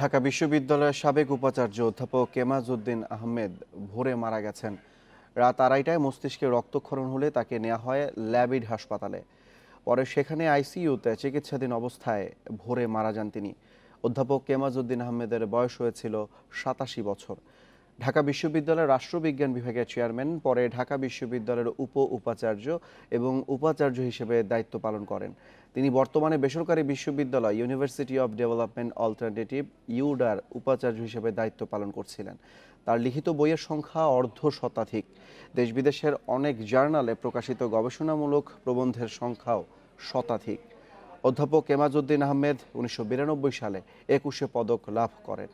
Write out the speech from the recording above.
ঢাকা বিশ্ববিদ্যালয়ের সাবেক উপাচার্য অধ্যাপক কেমাজউদ্দিন আহমেদ ভোরে মারা গেছেন রাত আড়াইটায় মস্তিষ্কে রক্তক্ষরণ হলে তাকে নেওয়া হয় ল্যাবিড হাসপাতালে পরে সেখানে আইসিইউতে চিকিৎসাধীন অবস্থায় ভোরে মারা যান তিনি অধ্যাপক কেমাজউদ্দিন আহমেদের বয়স হয়েছিল সাতাশি বছর ঢাকা বিশ্ববিদ্যালয়ের রাষ্ট্রবিজ্ঞান বিভাগের চেয়ারম্যান পরে ঢাকা বিশ্ববিদ্যালয়ের উপ উপাচার্য এবং উপাচার্য হিসেবে দায়িত্ব পালন করেন তিনি বর্তমানে বেসরকারি বিশ্ববিদ্যালয় ইউনিভার্সিটি অব ডেভেলপমেন্ট অল্টারনেটিভ ইউডার উপাচার্য হিসেবে দায়িত্ব পালন করছিলেন তার লিখিত বইয়ের সংখ্যা অর্ধ শতাধিক দেশ বিদেশের অনেক জার্নালে প্রকাশিত গবেষণামূলক প্রবন্ধের সংখ্যাও শতাধিক অধ্যাপক এমাজউদ্দিন আহমেদ উনিশশো সালে একুশে পদক লাভ করেন